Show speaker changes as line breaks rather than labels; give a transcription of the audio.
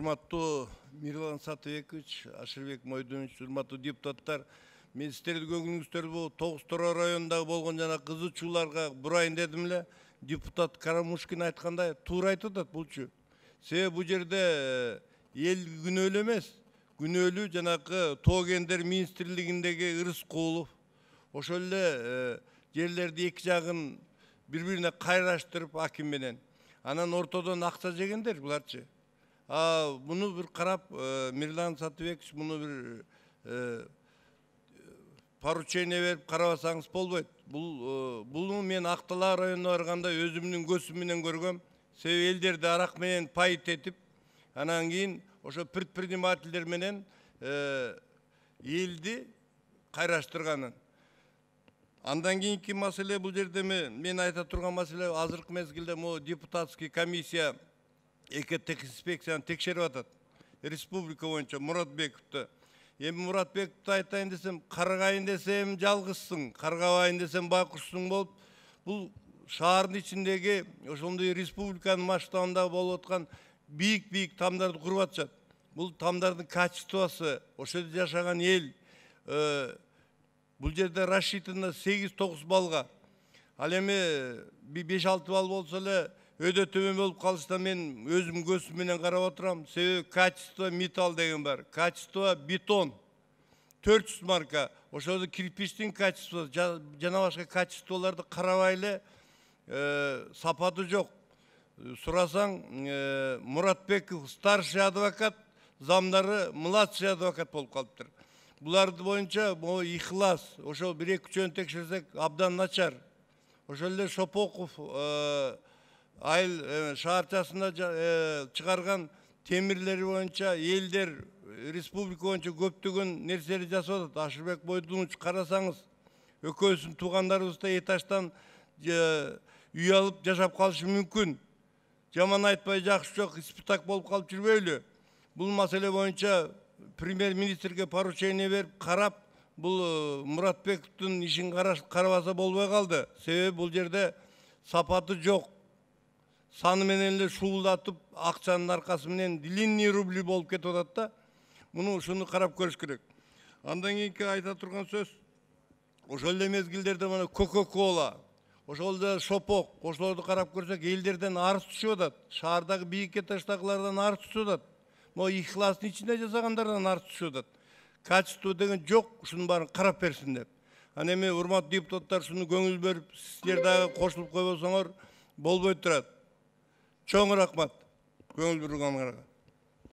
урматтуу мирлан сатыбекович ашырбек мойдунович урматтуу депутаттар мен сіздерді көңіліңіздер болып тоғыз торы районындағы болған жаңа қызы чуларға бұрайын дедім ле депутат карамушкин айтқандай тура айтып жатады бұл ше себебі бұл жерде э, ел күнөөлүү емес күнөөлүү жанакы тоо кендер министрлигиндеги ырыскулов ошол эле э, жерлерди эки жагын бири бирине кайраштырып аким менен анан ортодон акча жегендер буларчы а муну бир карап мирлан сатыбекович муну бир поручение берип карабасаңыз болбойт бул буну мен ак дала районуна өзімнің өзүмдүн көзүм менен көргөм себеби менен пайыт этип анан кийин ошо предпринимательдер менен елді кайраштырганын андан кийинки маселе бұл жерде мен айта турган маселе азыркы мезгилде могу депутатский комиссия инспекцияны тексеріп атады. республика бойынша мұратбековті енді мұратбековті айтайын десем қарағайын десем жалғызсың қарғабайын десем байқұшсың болып бұл шаһардың ішіндегі ошондой республиканын масштабында болуп аткан бийик бийик тамдарды құрып атышат Бұл тамдардың качествосу ошол э, жерде жашаган эл бул жерде рассчитано сегиз тогуз балга ал эми бир беш алты балл болсо эле өте төмен болып қалышта мен өзім көзіммен қарап отырамын себебі качество металл деген бар качество бетон төрт жүз марка ошол кирпичтің кирпичтин качествосу жана башка качестволорду карабайлы ә, э, сапаты жоқ сұрасаң ә, мұратбеков старший адвокат замдары младший адвокат болып қалыптыр бұларды бойынша бұл ихлас ошол бир эки үчөөнү текшерсек абдан начар ошол эле шопоков ә, айыл э, шартасында э, чығарған шығарған элдер елдер республика бойынша көптеген нәрселер жасап жатады ашырбек бойдунович қарасаңыз экөөсүнүн туугандарыбыз да этаждан э, үй алып жашап калышы мүмкүн жаман айтпай жакшы жок испытак болуп калып жүрбөйлү бул маселе боюнча премьер министрге поручение берип карап бул муратбековдун ишин карабаса болбой калды себеби бул жерде сапаты жок менен эле шуулдатып акчанын аркасы менен длинный рубли болуп кетип атат да муну ушуну карап көрүш керек андан кийинки айта турган сөз ошол эле мезгилдерде мына кока кола ошол эле шопок ошолорду карап көрсөк элдерден арыз түшүп атат шаардагы этаждагылардан арыз түшүп атат могу ихластын ичинде жасагандардан арыз түшүп атат качество деген жок ушунун баарын карап берсин деп ал эми урматтуу депутаттар ушуну көңүл бөлүп силер дагы кошулуп койбосоңор болбой турат чоң рахмат көңіл бұрғаныңарға